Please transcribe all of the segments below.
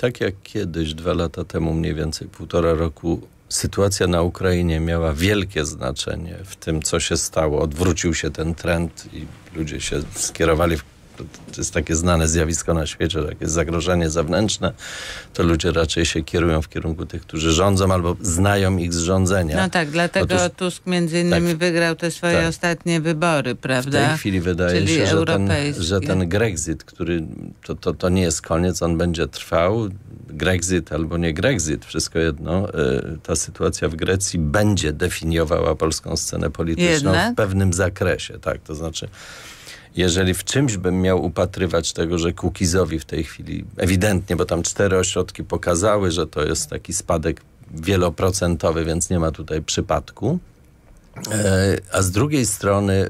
tak jak kiedyś, dwa lata temu, mniej więcej półtora roku, sytuacja na Ukrainie miała wielkie znaczenie w tym, co się stało. Odwrócił się ten trend i ludzie się skierowali w to, to jest takie znane zjawisko na świecie, że jak jest zagrożenie zewnętrzne, to ludzie raczej się kierują w kierunku tych, którzy rządzą albo znają ich z rządzenia. No tak, dlatego Otóż, Tusk między innymi tak, wygrał te swoje tak. ostatnie wybory, prawda? W tej chwili wydaje Czyli się, że ten, że ten Grexit, który to, to, to nie jest koniec, on będzie trwał Grexit albo nie Grexit, wszystko jedno, y, ta sytuacja w Grecji będzie definiowała polską scenę polityczną w pewnym zakresie. Tak, to znaczy jeżeli w czymś bym miał upatrywać tego, że Kukizowi w tej chwili ewidentnie, bo tam cztery ośrodki pokazały, że to jest taki spadek wieloprocentowy, więc nie ma tutaj przypadku, E, a z drugiej strony, e,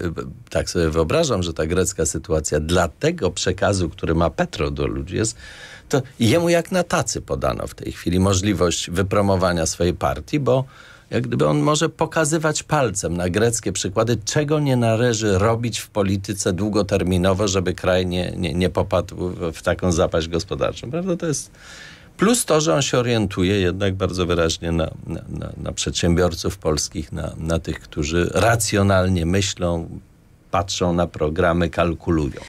tak sobie wyobrażam, że ta grecka sytuacja dla tego przekazu, który ma Petro do ludzi, jest to jemu jak na tacy podano w tej chwili możliwość wypromowania swojej partii, bo jak gdyby on może pokazywać palcem na greckie przykłady, czego nie należy robić w polityce długoterminowo, żeby kraj nie, nie, nie popadł w taką zapaść gospodarczą. Prawda? To jest Plus to, że on się orientuje jednak bardzo wyraźnie na, na, na, na przedsiębiorców polskich, na, na tych, którzy racjonalnie myślą, patrzą na programy, kalkulują.